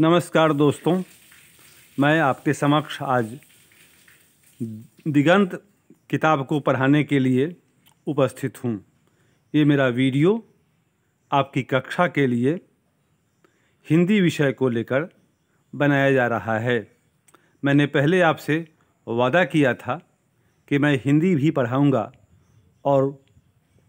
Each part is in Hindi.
नमस्कार दोस्तों मैं आपके समक्ष आज दिगंत किताब को पढ़ाने के लिए उपस्थित हूँ ये मेरा वीडियो आपकी कक्षा के लिए हिंदी विषय को लेकर बनाया जा रहा है मैंने पहले आपसे वादा किया था कि मैं हिंदी भी पढ़ाऊँगा और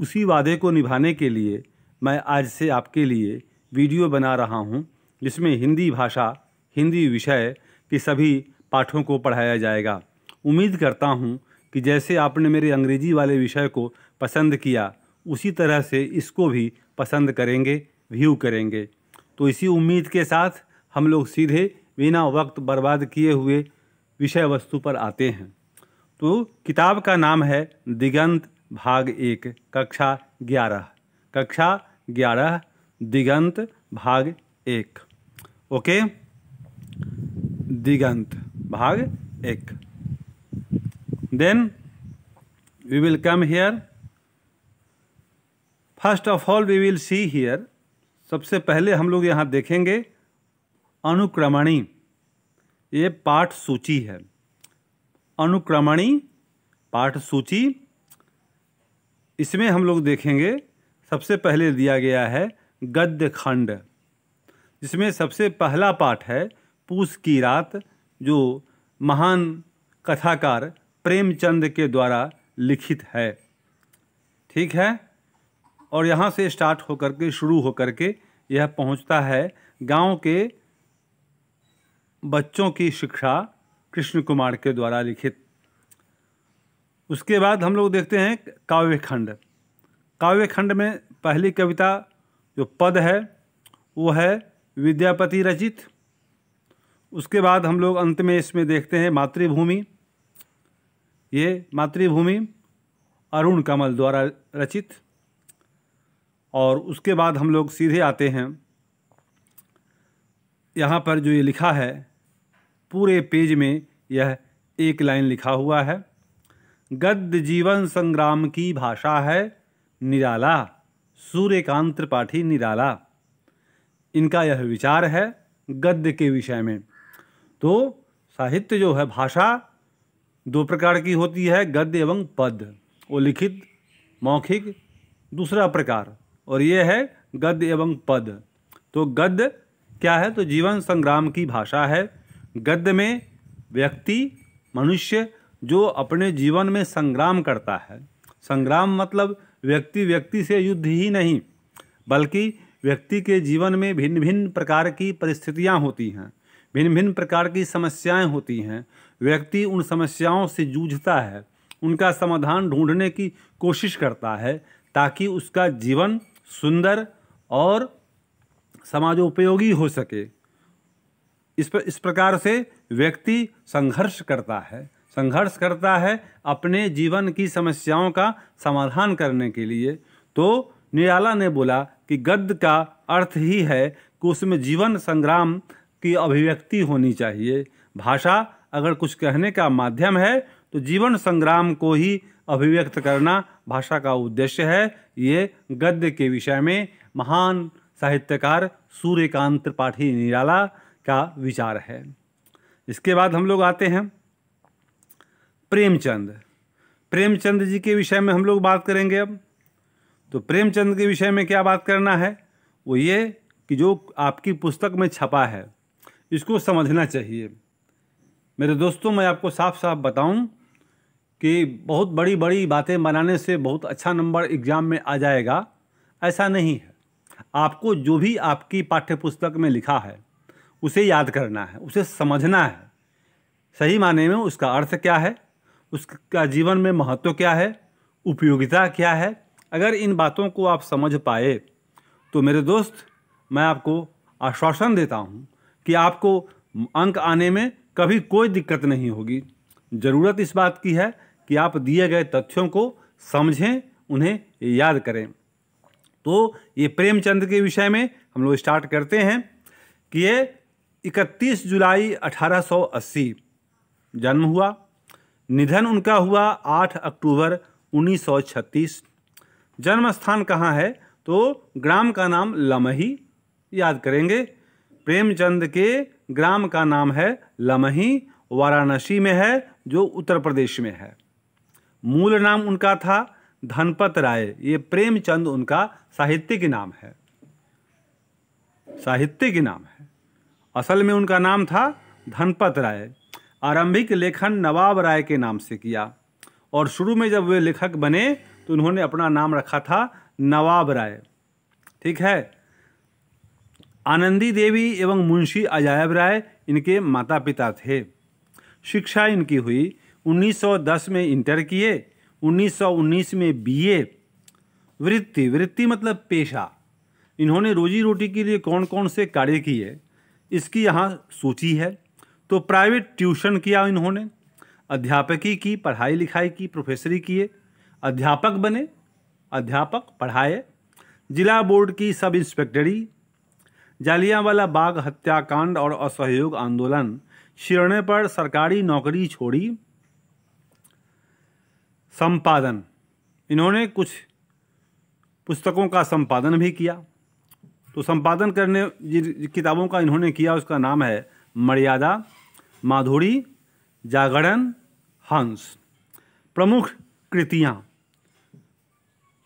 उसी वादे को निभाने के लिए मैं आज से आपके लिए वीडियो बना रहा हूँ जिसमें हिंदी भाषा हिंदी विषय के सभी पाठों को पढ़ाया जाएगा उम्मीद करता हूँ कि जैसे आपने मेरे अंग्रेजी वाले विषय को पसंद किया उसी तरह से इसको भी पसंद करेंगे व्यू करेंगे तो इसी उम्मीद के साथ हम लोग सीधे बिना वक्त बर्बाद किए हुए विषय वस्तु पर आते हैं तो किताब का नाम है दिगंत भाग एक कक्षा ग्यारह कक्षा ग्यारह दिगंत भाग एक ओके दिगंत भाग एक then we will come here first of all we will see here सबसे पहले हम लोग यहाँ देखेंगे अनुक्रमणी ये पाठ सूची है अनुक्रमणी पाठ सूची इसमें हम लोग देखेंगे सबसे पहले दिया गया है गद्य खंड जिसमें सबसे पहला पाठ है पूस की रात जो महान कथाकार प्रेमचंद के द्वारा लिखित है ठीक है और यहाँ से स्टार्ट होकर के शुरू होकर के यह पहुँचता है गांव के बच्चों की शिक्षा कृष्ण कुमार के द्वारा लिखित उसके बाद हम लोग देखते हैं काव्य खंड काव्य खंड में पहली कविता जो पद है वो है विद्यापति रचित उसके बाद हम लोग अंत में इसमें देखते हैं मातृभूमि ये मातृभूमि अरुण कमल द्वारा रचित और उसके बाद हम लोग सीधे आते हैं यहाँ पर जो ये लिखा है पूरे पेज में यह एक लाइन लिखा हुआ है गद्य जीवन संग्राम की भाषा है निराला सूर्यकांत त्रिपाठी निराला इनका यह विचार है गद्य के विषय में तो साहित्य जो है भाषा दो प्रकार की होती है गद्य एवं पद वो लिखित मौखिक दूसरा प्रकार और ये है गद्य एवं पद तो गद्य क्या है तो जीवन संग्राम की भाषा है गद्य में व्यक्ति मनुष्य जो अपने जीवन में संग्राम करता है संग्राम मतलब व्यक्ति व्यक्ति से युद्ध ही नहीं बल्कि व्यक्ति के जीवन में भिन्न भिन्न प्रकार की परिस्थितियाँ होती हैं भिन्न भिन्न प्रकार की समस्याएं होती हैं व्यक्ति उन समस्याओं से जूझता है उनका समाधान ढूंढने की कोशिश करता है ताकि उसका जीवन सुंदर और समाजोपयोगी हो सके इस पर इस प्रकार से व्यक्ति संघर्ष करता है संघर्ष करता है अपने जीवन की समस्याओं का समाधान करने के लिए तो निराला ने बोला कि गद्य का अर्थ ही है कि उसमें जीवन संग्राम की अभिव्यक्ति होनी चाहिए भाषा अगर कुछ कहने का माध्यम है तो जीवन संग्राम को ही अभिव्यक्त करना भाषा का उद्देश्य है ये गद्य के विषय में महान साहित्यकार सूर्यकांत त्रिपाठी निराला का विचार है इसके बाद हम लोग आते हैं प्रेमचंद प्रेमचंद जी के विषय में हम लोग बात करेंगे अब तो प्रेमचंद के विषय में क्या बात करना है वो ये कि जो आपकी पुस्तक में छपा है इसको समझना चाहिए मेरे दोस्तों मैं आपको साफ साफ बताऊं कि बहुत बड़ी बड़ी बातें बनाने से बहुत अच्छा नंबर एग्ज़ाम में आ जाएगा ऐसा नहीं है आपको जो भी आपकी पाठ्य पुस्तक में लिखा है उसे याद करना है उसे समझना है सही माने में उसका अर्थ क्या है उसका जीवन में महत्व क्या है उपयोगिता क्या है अगर इन बातों को आप समझ पाए तो मेरे दोस्त मैं आपको आश्वासन देता हूँ कि आपको अंक आने में कभी कोई दिक्कत नहीं होगी ज़रूरत इस बात की है कि आप दिए गए तथ्यों को समझें उन्हें याद करें तो ये प्रेमचंद के विषय में हम लोग स्टार्ट करते हैं कि ये 31 जुलाई 1880 जन्म हुआ निधन उनका हुआ 8 अक्टूबर 1936 जन्म स्थान कहाँ है तो ग्राम का नाम लमही याद करेंगे प्रेमचंद के ग्राम का नाम है लमही वाराणसी में है जो उत्तर प्रदेश में है मूल नाम उनका था धनपत राय ये प्रेमचंद उनका साहित्य के नाम है साहित्य के नाम है असल में उनका नाम था धनपत राय आरंभिक लेखन नवाब राय के नाम से किया और शुरू में जब वे लेखक बने तो उन्होंने अपना नाम रखा था नवाब राय ठीक है आनंदी देवी एवं मुंशी अजायब राय इनके माता पिता थे शिक्षा इनकी हुई 1910 में इंटर किए 1919 में बीए वृत्ति वृत्ति मतलब पेशा इन्होंने रोजी रोटी के लिए कौन कौन से कार्य किए इसकी यहाँ सूची है तो प्राइवेट ट्यूशन किया इन्होंने अध्यापकी की पढ़ाई लिखाई की प्रोफेसरी किए अध्यापक बने अध्यापक पढ़ाए जिला बोर्ड की सब इंस्पेक्टरी जालियांवाला बाग हत्याकांड और असहयोग आंदोलन शिरने पर सरकारी नौकरी छोड़ी संपादन इन्होंने कुछ पुस्तकों का संपादन भी किया तो संपादन करने जिन किताबों का इन्होंने किया उसका नाम है मर्यादा माधुरी जागरण हंस प्रमुख कृतियाँ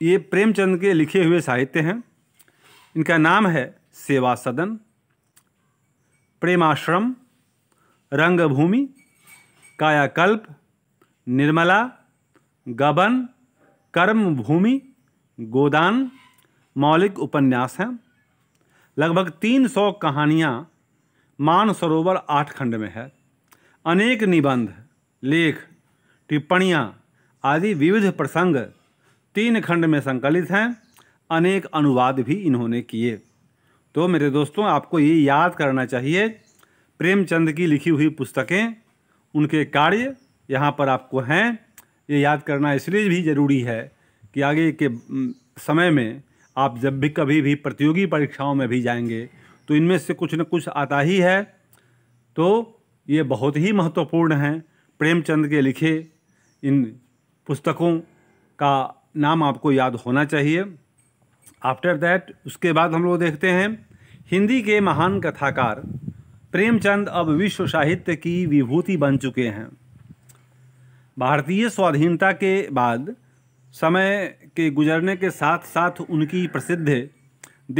ये प्रेमचंद के लिखे हुए साहित्य हैं इनका नाम है सेवा सदन प्रेमाश्रम रंगभूमि कायाकल्प निर्मला गबन कर्म भूमि गोदान मौलिक उपन्यास हैं लगभग तीन सौ कहानियाँ मानसरोवर आठ खंड में है अनेक निबंध लेख टिप्पणियाँ आदि विविध प्रसंग तीन खंड में संकलित हैं अनेक अनुवाद भी इन्होंने किए तो मेरे दोस्तों आपको ये याद करना चाहिए प्रेमचंद की लिखी हुई पुस्तकें उनके कार्य यहाँ पर आपको हैं ये याद करना इसलिए भी ज़रूरी है कि आगे के समय में आप जब भी कभी भी प्रतियोगी परीक्षाओं में भी जाएंगे तो इनमें से कुछ न कुछ आता ही है तो ये बहुत ही महत्वपूर्ण हैं प्रेमचंद के लिखे इन पुस्तकों का नाम आपको याद होना चाहिए आफ्टर दैट उसके बाद हम लोग देखते हैं हिंदी के महान कथाकार प्रेमचंद अब विश्व साहित्य की विभूति बन चुके हैं भारतीय स्वाधीनता के बाद समय के गुजरने के साथ साथ उनकी प्रसिद्ध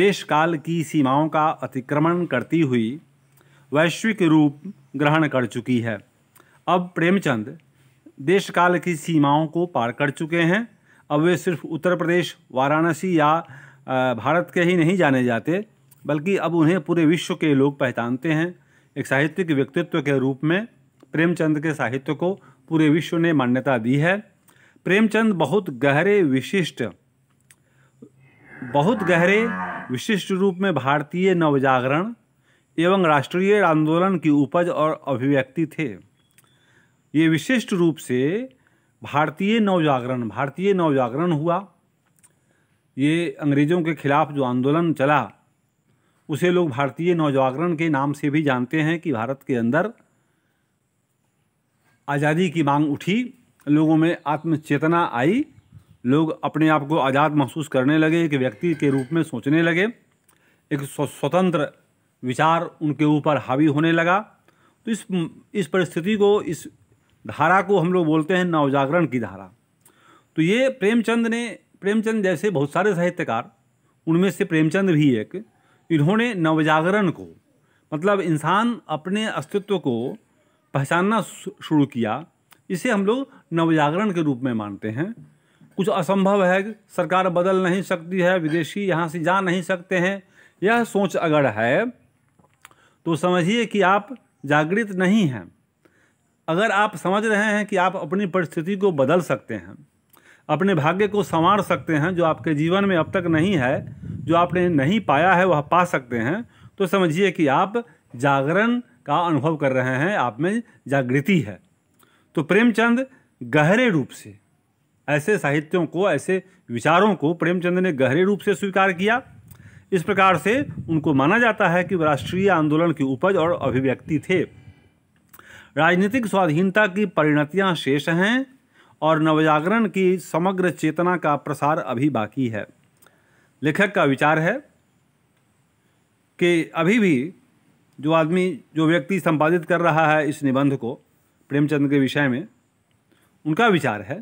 देश काल की सीमाओं का अतिक्रमण करती हुई वैश्विक रूप ग्रहण कर चुकी है अब प्रेमचंद देशकाल की सीमाओं को पार कर चुके हैं अब वे सिर्फ उत्तर प्रदेश वाराणसी या भारत के ही नहीं जाने जाते बल्कि अब उन्हें पूरे विश्व के लोग पहचानते हैं एक साहित्यिक व्यक्तित्व के रूप में प्रेमचंद के साहित्य को पूरे विश्व ने मान्यता दी है प्रेमचंद बहुत गहरे विशिष्ट बहुत गहरे विशिष्ट रूप में भारतीय नवजागरण एवं राष्ट्रीय आंदोलन की उपज और अभिव्यक्ति थे ये विशिष्ट रूप से भारतीय नवजागरण भारतीय नवजागरण हुआ ये अंग्रेज़ों के खिलाफ जो आंदोलन चला उसे लोग भारतीय नवजागरण के नाम से भी जानते हैं कि भारत के अंदर आज़ादी की मांग उठी लोगों में आत्मचेतना आई लोग अपने आप को आज़ाद महसूस करने लगे एक व्यक्ति के रूप में सोचने लगे एक स्वतंत्र विचार उनके ऊपर हावी होने लगा तो इस इस परिस्थिति को इस धारा को हम लोग बोलते हैं नवजागरण की धारा तो ये प्रेमचंद ने प्रेमचंद जैसे बहुत सारे साहित्यकार उनमें से प्रेमचंद भी एक इन्होंने नवजागरण को मतलब इंसान अपने अस्तित्व को पहचानना शुरू किया इसे हम लोग नवजागरण के रूप में मानते हैं कुछ असंभव है सरकार बदल नहीं सकती है विदेशी यहाँ से जा नहीं सकते हैं यह सोच अगर है तो समझिए कि आप जागृत नहीं हैं अगर आप समझ रहे हैं कि आप अपनी परिस्थिति को बदल सकते हैं अपने भाग्य को संवार सकते हैं जो आपके जीवन में अब तक नहीं है जो आपने नहीं पाया है वह पा सकते हैं तो समझिए कि आप जागरण का अनुभव कर रहे हैं आप में जागृति है तो प्रेमचंद गहरे रूप से ऐसे साहित्यों को ऐसे विचारों को प्रेमचंद ने गहरे रूप से स्वीकार किया इस प्रकार से उनको माना जाता है कि राष्ट्रीय आंदोलन की उपज और अभिव्यक्ति थे राजनीतिक स्वाधीनता की परिणतियां शेष हैं और नवजागरण की समग्र चेतना का प्रसार अभी बाकी है लेखक का विचार है कि अभी भी जो आदमी जो व्यक्ति संपादित कर रहा है इस निबंध को प्रेमचंद के विषय में उनका विचार है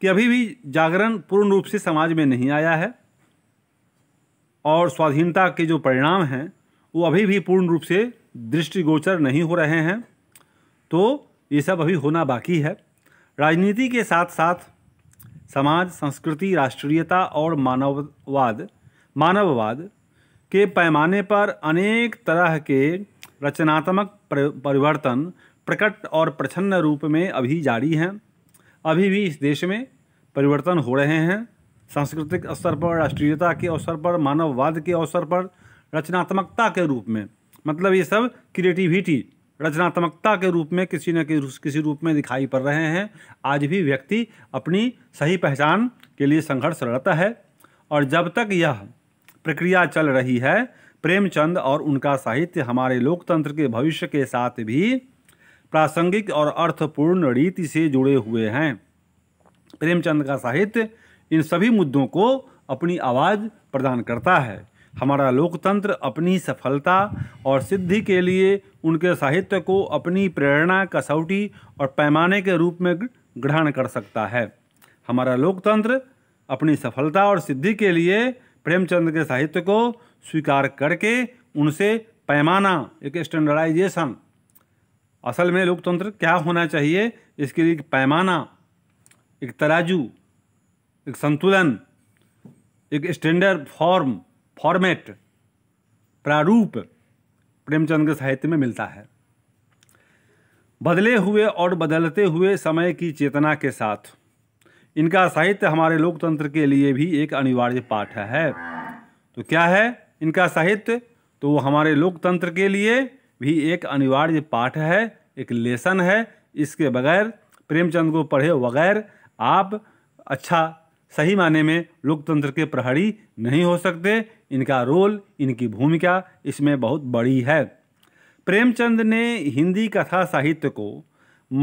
कि अभी भी जागरण पूर्ण रूप से समाज में नहीं आया है और स्वाधीनता के जो परिणाम हैं वो अभी भी पूर्ण रूप से दृष्टिगोचर नहीं हो रहे हैं तो ये सब अभी होना बाकी है राजनीति के साथ साथ समाज संस्कृति राष्ट्रीयता और मानववाद मानववाद के पैमाने पर अनेक तरह के रचनात्मक परिवर्तन प्रकट और प्रछन्न रूप में अभी जारी हैं अभी भी इस देश में परिवर्तन हो रहे हैं सांस्कृतिक स्तर पर राष्ट्रीयता के अवसर पर मानववाद के अवसर पर रचनात्मकता के रूप में मतलब ये सब क्रिएटिविटी रचनात्मकता के रूप में किसी न किसी रूप में दिखाई पड़ रहे हैं आज भी व्यक्ति अपनी सही पहचान के लिए संघर्षरत है और जब तक यह प्रक्रिया चल रही है प्रेमचंद और उनका साहित्य हमारे लोकतंत्र के भविष्य के साथ भी प्रासंगिक और अर्थपूर्ण रीति से जुड़े हुए हैं प्रेमचंद का साहित्य इन सभी मुद्दों को अपनी आवाज़ प्रदान करता है हमारा लोकतंत्र अपनी सफलता और सिद्धि के लिए उनके साहित्य को अपनी प्रेरणा कसौटी और पैमाने के रूप में ग्रहण कर सकता है हमारा लोकतंत्र अपनी सफलता और सिद्धि के लिए प्रेमचंद के साहित्य को स्वीकार करके उनसे पैमाना एक स्टैंडर्डाइजेशन असल में लोकतंत्र क्या होना चाहिए इसके लिए एक पैमाना एक तराजू एक संतुलन एक स्टैंडर्ड फॉर्म फॉर्मेट प्रारूप प्रेमचंद के साहित्य में मिलता है बदले हुए और बदलते हुए समय की चेतना के साथ इनका साहित्य हमारे लोकतंत्र के लिए भी एक अनिवार्य पाठ है तो क्या है इनका साहित्य तो वो हमारे लोकतंत्र के लिए भी एक अनिवार्य पाठ है एक लेसन है इसके बगैर प्रेमचंद को पढ़े बगैर आप अच्छा सही माने में लोकतंत्र के प्रहरी नहीं हो सकते इनका रोल इनकी भूमिका इसमें बहुत बड़ी है प्रेमचंद ने हिंदी कथा साहित्य को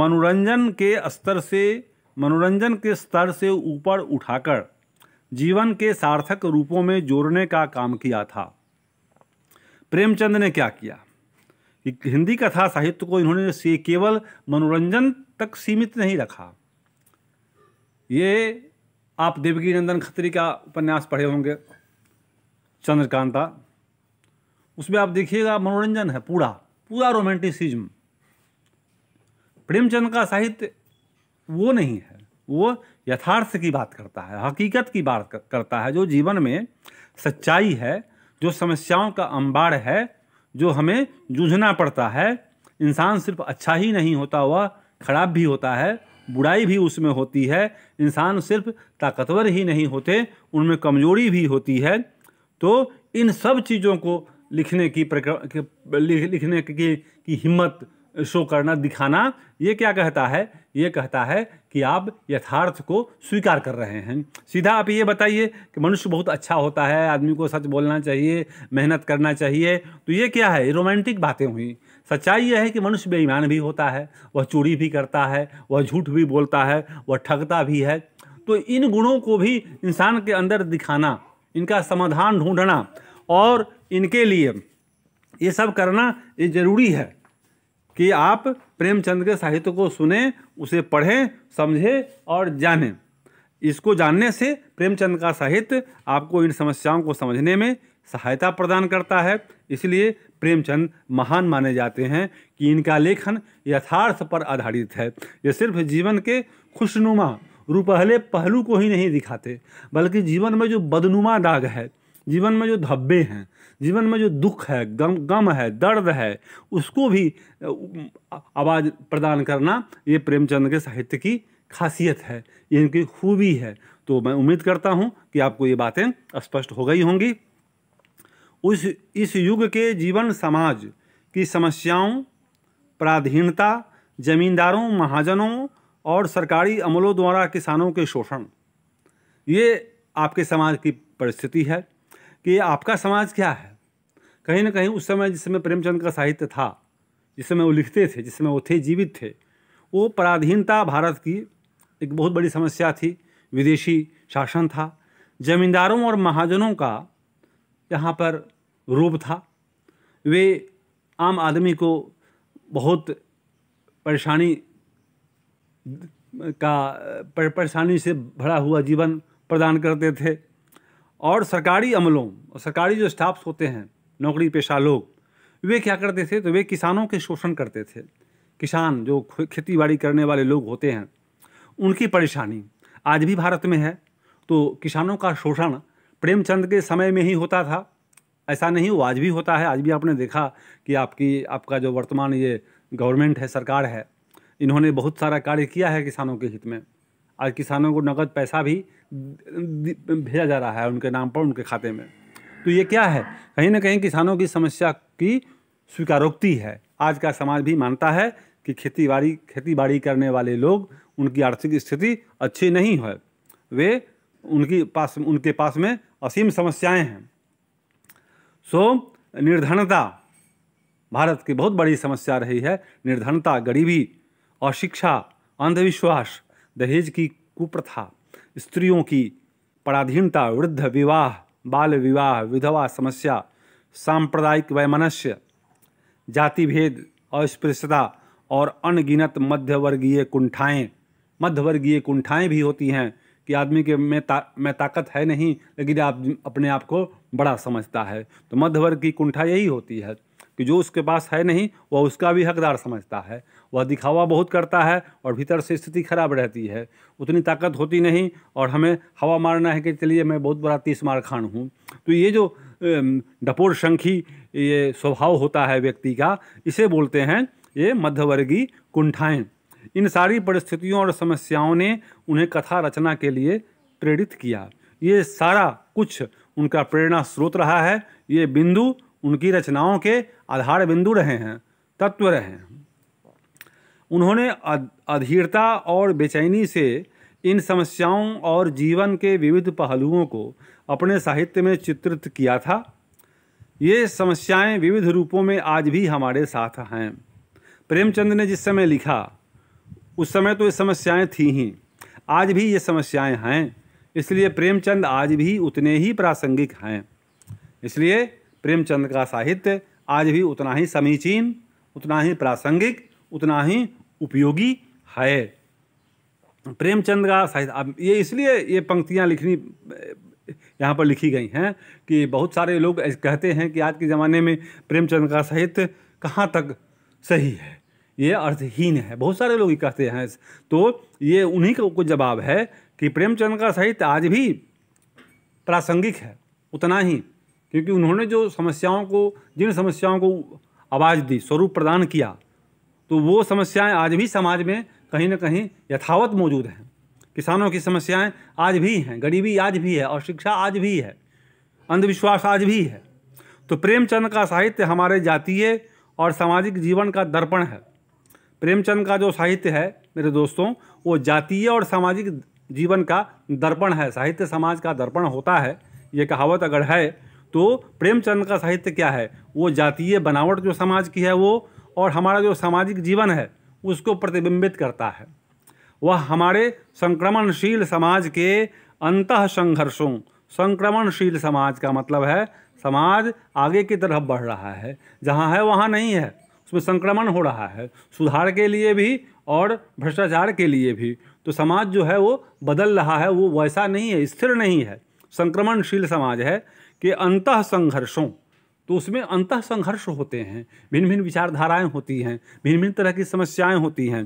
मनोरंजन के स्तर से मनोरंजन के स्तर से ऊपर उठाकर जीवन के सार्थक रूपों में जोड़ने का काम किया था प्रेमचंद ने क्या किया हिंदी कथा साहित्य को इन्होंने से केवल मनोरंजन तक सीमित नहीं रखा ये आप देवकी नंदन खत्री का उपन्यास पढ़े होंगे चंद्रकांता उसमें आप देखिएगा मनोरंजन है पूरा पूरा रोमांटिसिज्म प्रेमचंद का साहित्य वो नहीं है वो यथार्थ की बात करता है हकीकत की बात करता है जो जीवन में सच्चाई है जो समस्याओं का अंबार है जो हमें जूझना पड़ता है इंसान सिर्फ अच्छा ही नहीं होता हुआ खराब भी होता है बुराई भी उसमें होती है इंसान सिर्फ ताकतवर ही नहीं होते उनमें कमजोरी भी होती है तो इन सब चीज़ों को लिखने की लिखने की, की हिम्मत शो करना दिखाना ये क्या कहता है ये कहता है कि आप यथार्थ को स्वीकार कर रहे हैं सीधा आप ये बताइए कि मनुष्य बहुत अच्छा होता है आदमी को सच बोलना चाहिए मेहनत करना चाहिए तो ये क्या है रोमांटिक बातें हुई सच्चाई यह है कि मनुष्य बेईमान भी होता है वह चोरी भी करता है वह झूठ भी बोलता है वह ठगता भी है तो इन गुणों को भी इंसान के अंदर दिखाना इनका समाधान ढूंढना और इनके लिए ये सब करना ये ज़रूरी है कि आप प्रेमचंद के साहित्य को सुने उसे पढ़ें समझें और जानें इसको जानने से प्रेमचंद का साहित्य आपको इन समस्याओं को समझने में सहायता प्रदान करता है इसलिए प्रेमचंद महान माने जाते हैं कि इनका लेखन यथार्थ पर आधारित है ये सिर्फ जीवन के खुशनुमा रूपहले पहलू को ही नहीं दिखाते बल्कि जीवन में जो बदनुमा दाग है जीवन में जो धब्बे हैं जीवन में जो दुख है गम गम है दर्द है उसको भी आवाज़ प्रदान करना ये प्रेमचंद के साहित्य की खासियत है ये इनकी खूबी है तो मैं उम्मीद करता हूँ कि आपको ये बातें स्पष्ट हो गई होंगी उस इस युग के जीवन समाज की समस्याओं प्राधीनता जमींदारों महाजनों और सरकारी अमलों द्वारा किसानों के शोषण ये आपके समाज की परिस्थिति है कि आपका समाज क्या है कहीं ना कहीं उस समय जिस समय प्रेमचंद का साहित्य था जिस समय वो लिखते थे जिस समय वो थे जीवित थे वो पराधीनता भारत की एक बहुत बड़ी समस्या थी विदेशी शासन था जमींदारों और महाजनों का यहाँ पर रूप था वे आम आदमी को बहुत परेशानी का परेशानी से भरा हुआ जीवन प्रदान करते थे और सरकारी अमलों और सरकारी जो स्टाफ्स होते हैं नौकरी पेशा लोग वे क्या करते थे तो वे किसानों के शोषण करते थे किसान जो खेती बाड़ी करने वाले लोग होते हैं उनकी परेशानी आज भी भारत में है तो किसानों का शोषण प्रेमचंद के समय में ही होता था ऐसा नहीं वो आज भी होता है आज भी आपने देखा कि आपकी आपका जो वर्तमान ये गवर्नमेंट है सरकार है इन्होंने बहुत सारा कार्य किया है किसानों के हित में आज किसानों को नकद पैसा भी भेजा जा रहा है उनके नाम पर उनके खाते में तो ये क्या है कहीं ना कहीं किसानों की समस्या की स्वीकारोक्ति है आज का समाज भी मानता है कि खेती बाड़ी खेती बाड़ी करने वाले लोग उनकी आर्थिक स्थिति अच्छी नहीं है वे उनकी पास उनके पास में असीम समस्याएं हैं सो निर्धनता भारत की बहुत बड़ी समस्या रही है निर्धनता गरीबी अशिक्षा अंधविश्वास दहेज की कुप्रथा स्त्रियों की पराधीनता वृद्ध विवाह बाल विवाह विधवा समस्या सांप्रदायिक वैमनस्य जाति भेद अस्पृश्यता और अनगिनत मध्यवर्गीय कुंठाएँ मध्यवर्गीय कुंठाएँ भी होती हैं कि आदमी के में ता में ताकत है नहीं लेकिन आप अपने आप को बड़ा समझता है तो मध्यवर्ग की कुंठा यही होती है कि जो उसके पास है नहीं वह उसका भी हकदार समझता है वह दिखावा बहुत करता है और भीतर से स्थिति खराब रहती है उतनी ताकत होती नहीं और हमें हवा मारना है कि चलिए मैं बहुत बड़ा तीस मार खान हूँ तो ये जो डपोर शंखी ये स्वभाव होता है व्यक्ति का इसे बोलते हैं ये मध्यवर्गीय कुंठाएँ इन सारी परिस्थितियों और समस्याओं ने उन्हें कथा रचना के लिए प्रेरित किया ये सारा कुछ उनका प्रेरणा स्रोत रहा है ये बिंदु उनकी रचनाओं के आधार बिंदु रहे हैं तत्व रहे हैं उन्होंने अधीरता और बेचैनी से इन समस्याओं और जीवन के विविध पहलुओं को अपने साहित्य में चित्रित किया था ये समस्याएं विविध रूपों में आज भी हमारे साथ हैं प्रेमचंद ने जिस समय लिखा उस समय तो ये समस्याएं थी ही आज भी ये समस्याएं हैं इसलिए प्रेमचंद आज भी उतने ही प्रासंगिक हैं इसलिए प्रेमचंद का साहित्य आज भी उतना ही समीचीन उतना ही प्रासंगिक उतना ही उपयोगी है प्रेमचंद का साहित्य अब ये इसलिए ये पंक्तियाँ लिखनी यहाँ पर लिखी गई हैं कि बहुत सारे लोग कहते हैं कि आज के ज़माने में प्रेमचंद का साहित्य कहाँ तक सही है ये अर्थहीन है बहुत सारे लोग ये कहते हैं तो ये उन्हीं को जवाब है कि प्रेमचंद का साहित्य आज भी प्रासंगिक है उतना ही क्योंकि उन्होंने जो समस्याओं को जिन समस्याओं को आवाज़ दी स्वरूप प्रदान किया तो वो समस्याएं आज भी समाज में कहीं ना कहीं यथावत मौजूद हैं किसानों की समस्याएं आज भी हैं गरीबी आज भी है और शिक्षा आज भी है अंधविश्वास आज भी है तो प्रेमचंद का साहित्य हमारे जातीय और सामाजिक जीवन का दर्पण है प्रेमचंद का जो साहित्य है मेरे दोस्तों वो जातीय और सामाजिक जीवन का दर्पण है साहित्य समाज का दर्पण होता है ये कहावत अगर है तो प्रेमचंद का साहित्य क्या है वो जातीय बनावट जो समाज की है वो और हमारा जो सामाजिक जीवन है उसको प्रतिबिंबित करता है वह हमारे संक्रमणशील समाज के अंत संघर्षों संक्रमणशील समाज का मतलब है समाज आगे की तरफ बढ़ रहा है जहाँ है वहाँ नहीं है उसमें संक्रमण हो रहा है सुधार के लिए भी और भ्रष्टाचार के लिए भी तो समाज जो है वो बदल रहा है वो वैसा नहीं है स्थिर नहीं है संक्रमणशील समाज है कि अंत संघर्षों तो उसमें अंतः संघर्ष होते हैं भिन्न भिन्न विचारधाराएं होती हैं भिन्न भिन्न तरह की समस्याएं होती हैं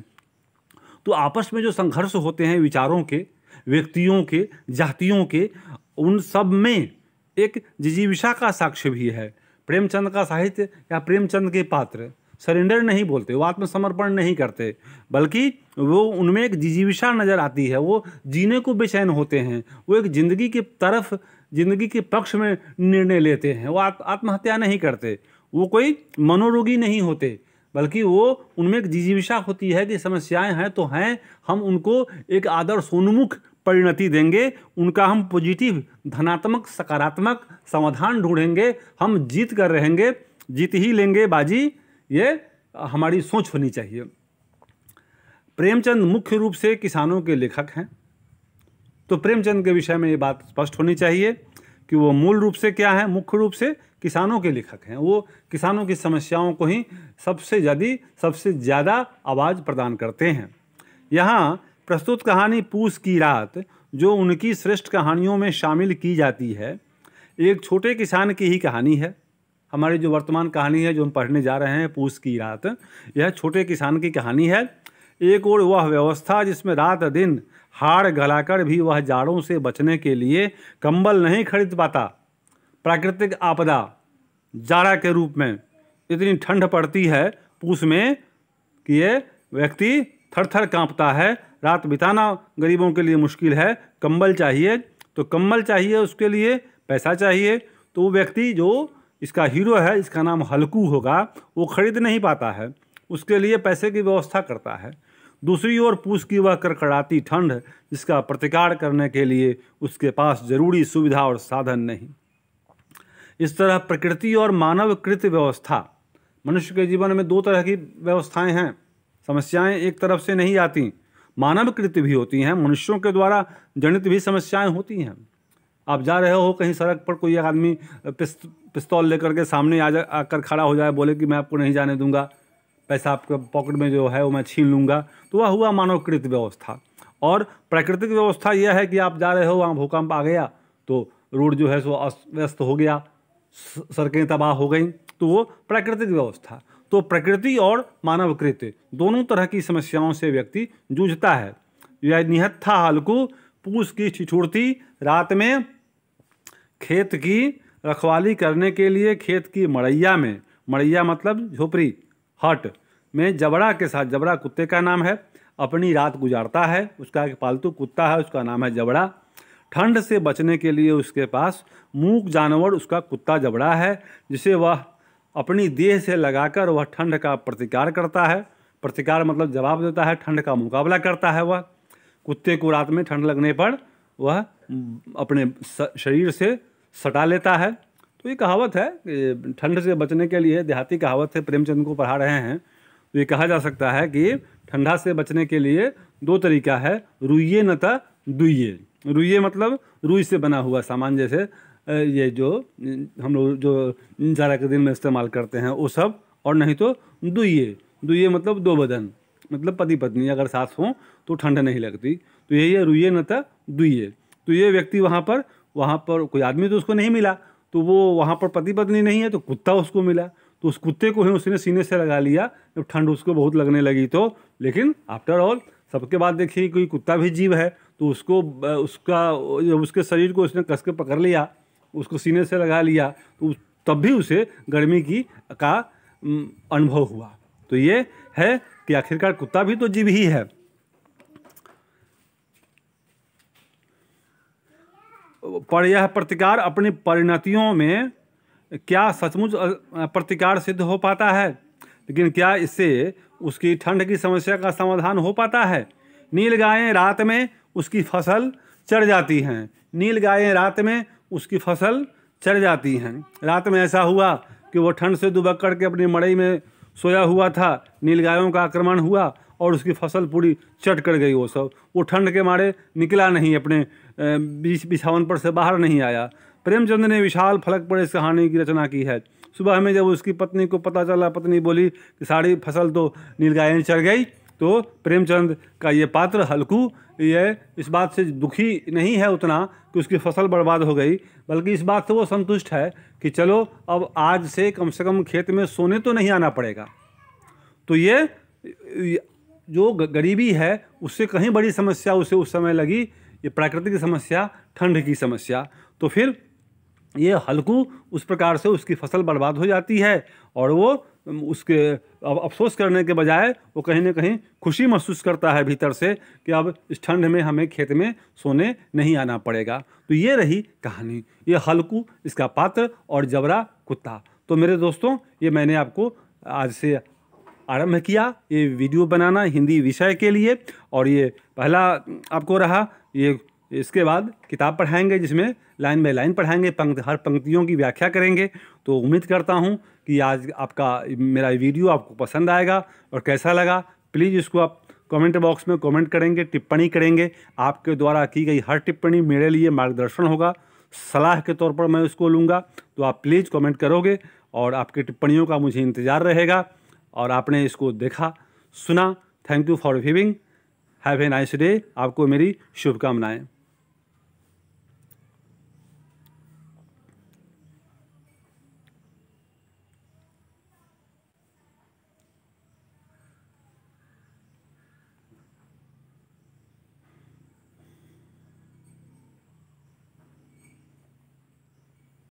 तो आपस में जो संघर्ष होते हैं विचारों के व्यक्तियों के जातियों के उन सब में एक जिजीविषा का साक्ष्य भी है प्रेमचंद का साहित्य या प्रेमचंद के पात्र सरेंडर नहीं बोलते वो आत्मसमर्पण नहीं करते बल्कि वो उनमें एक जिजीविषा नज़र आती है वो जीने को बेचैन होते हैं वो एक ज़िंदगी की तरफ ज़िंदगी के पक्ष में निर्णय लेते हैं वो आत्महत्या नहीं करते वो कोई मनोरोगी नहीं होते बल्कि वो उनमें एक जिजीविषा होती है कि समस्याएं हैं तो हैं हम उनको एक आदर्शोन्मुख परिणति देंगे उनका हम पॉजिटिव धनात्मक सकारात्मक समाधान ढूंढेंगे हम जीत कर रहेंगे जीत ही लेंगे बाजी ये हमारी सोच होनी चाहिए प्रेमचंद मुख्य रूप से किसानों के लेखक हैं तो प्रेमचंद के विषय में ये बात स्पष्ट होनी चाहिए कि वो मूल रूप से क्या है मुख्य रूप से किसानों के लेखक हैं वो किसानों की समस्याओं को ही सबसे ज़्यादा सबसे ज़्यादा आवाज़ प्रदान करते हैं यहाँ प्रस्तुत कहानी पूस की रात जो उनकी श्रेष्ठ कहानियों में शामिल की जाती है एक छोटे किसान की ही कहानी है हमारी जो वर्तमान कहानी है जो हम पढ़ने जा रहे हैं पूस की रात यह छोटे किसान की कहानी है एक और वह व्यवस्था जिसमें रात दिन हाड़ गलाकर भी वह जाड़ों से बचने के लिए कंबल नहीं खरीद पाता प्राकृतिक आपदा जाड़ा के रूप में इतनी ठंड पड़ती है पूस में कि ये व्यक्ति थर थर काँपता है रात बिताना गरीबों के लिए मुश्किल है कंबल चाहिए तो कंबल चाहिए उसके लिए पैसा चाहिए तो वो व्यक्ति जो इसका हीरो है इसका नाम हल्कू होगा वो खरीद नहीं पाता है उसके लिए पैसे की व्यवस्था करता है दूसरी ओर पूछ की वह कड़कड़ाती ठंड जिसका प्रतिकार करने के लिए उसके पास जरूरी सुविधा और साधन नहीं इस तरह प्रकृति और मानव कृत व्यवस्था मनुष्य के जीवन में दो तरह की व्यवस्थाएं हैं समस्याएं एक तरफ से नहीं आती मानव कृत भी होती हैं मनुष्यों के द्वारा जनित भी समस्याएं होती हैं आप जा रहे हो कहीं सड़क पर कोई एक आदमी पिस्त, पिस्तौल लेकर के सामने आ जा आकर खड़ा हो जाए बोले कि मैं आपको नहीं जाने दूंगा पैसा आपके पॉकेट में जो है वो मैं छीन लूँगा तो वह हुआ मानवकृत व्यवस्था और प्राकृतिक व्यवस्था यह है कि आप जा रहे हो वहाँ भूकंप आ गया तो रोड जो है सो अस्त हो गया सड़कें तबाह हो गई तो वो प्राकृतिक व्यवस्था तो प्रकृति और मानवकृत दोनों तरह की समस्याओं से व्यक्ति जूझता है यह निहत्था हल्कू पूस की छिछुड़ती रात में खेत की रखवाली करने के लिए खेत की मड़ैया में मड़ैया मतलब झोपड़ी हट में जबड़ा के साथ जबड़ा कुत्ते का नाम है अपनी रात गुजारता है उसका एक पालतू कुत्ता है उसका नाम है जबड़ा ठंड से बचने के लिए उसके पास मूक जानवर उसका कुत्ता जबड़ा है जिसे वह अपनी देह से लगाकर वह ठंड का प्रतिकार करता है प्रतिकार मतलब जवाब देता है ठंड का मुकाबला करता है वह कुत्ते को रात में ठंड लगने पर वह अपने शरीर से सटा लेता है तो ये कहावत है ठंड से बचने के लिए देहाती कहावत है प्रेमचंद को पढ़ा रहे हैं तो ये कहा जा सकता है कि ठंडा से बचने के लिए दो तरीका है रुइये तो दुइये रुइये मतलब रुई से बना हुआ सामान जैसे ये जो हम लोग जो जाड़ा के दिन में इस्तेमाल करते हैं वो सब और नहीं तो दुइये दुइये मतलब दो बदन मतलब पति पत्नी अगर साथ हों तो ठंड नहीं लगती तो यही है रुइये तो दुइये तो ये व्यक्ति वहाँ पर वहाँ पर कोई आदमी तो उसको नहीं मिला तो वो वहाँ पर पति पत्नी नहीं है तो कुत्ता उसको मिला तो उस कुत्ते को ही उसने सीने से लगा लिया जब ठंड उसको बहुत लगने लगी तो लेकिन आफ्टर ऑल सबके बाद देखिए कोई कुत्ता भी जीव है तो उसको उसका जब उसके शरीर को उसने कस के पकड़ लिया उसको सीने से लगा लिया तो तब भी उसे गर्मी की का अनुभव हुआ तो ये है कि आखिरकार कुत्ता भी तो जीव ही है पर यह प्रतिकार अपनी परिणतियों में क्या सचमुच प्रतिकार सिद्ध हो पाता है लेकिन क्या इससे उसकी ठंड की समस्या का समाधान हो पाता है नील गायें रात में उसकी फसल चढ़ जाती हैं नील गायें रात में उसकी फसल चढ़ जाती हैं रात में ऐसा हुआ कि वो ठंड से दुबक करके अपनी मड़ई में सोया हुआ था नील गायों का आक्रमण हुआ और उसकी फसल पूरी चट कर गई वो सब वो ठंड के मारे निकला नहीं अपने बीच बिछावन पर से बाहर नहीं आया प्रेमचंद ने विशाल फलक पर इस कहानी की रचना की है सुबह में जब उसकी पत्नी को पता चला पत्नी बोली कि साड़ी फसल तो नीलगायन चढ़ गई तो प्रेमचंद का ये पात्र हल्कू ये इस बात से दुखी नहीं है उतना कि उसकी फसल बर्बाद हो गई बल्कि इस बात से वो संतुष्ट है कि चलो अब आज से कम से कम खेत में सोने तो नहीं आना पड़ेगा तो ये जो गरीबी है उससे कहीं बड़ी समस्या उसे उस समय लगी ये प्राकृतिक समस्या ठंड की समस्या तो फिर ये हल्कू उस प्रकार से उसकी फसल बर्बाद हो जाती है और वो उसके अब अफसोस करने के बजाय वो कहीं ना कहीं खुशी महसूस करता है भीतर से कि अब इस ठंड में हमें खेत में सोने नहीं आना पड़ेगा तो ये रही कहानी ये हल्कू इसका पात्र और जबरा कुत्ता तो मेरे दोस्तों ये मैंने आपको आज से आरंभ किया ये वीडियो बनाना हिंदी विषय के लिए और ये पहला आपको रहा ये इसके बाद किताब पढ़ाएंगे जिसमें लाइन बाई लाइन पढ़ाएंगे पंक्त हर पंक्तियों की व्याख्या करेंगे तो उम्मीद करता हूँ कि आज आपका मेरा वीडियो आपको पसंद आएगा और कैसा लगा प्लीज़ इसको आप कमेंट बॉक्स में कमेंट करेंगे टिप्पणी करेंगे आपके द्वारा की गई हर टिप्पणी मेरे लिए मार्गदर्शन होगा सलाह के तौर पर मैं उसको लूँगा तो आप प्लीज़ कमेंट करोगे और आपकी टिप्पणियों का मुझे इंतज़ार रहेगा और आपने इसको देखा सुना thank you for viewing have a nice day आपको मेरी शुभकामनाएँ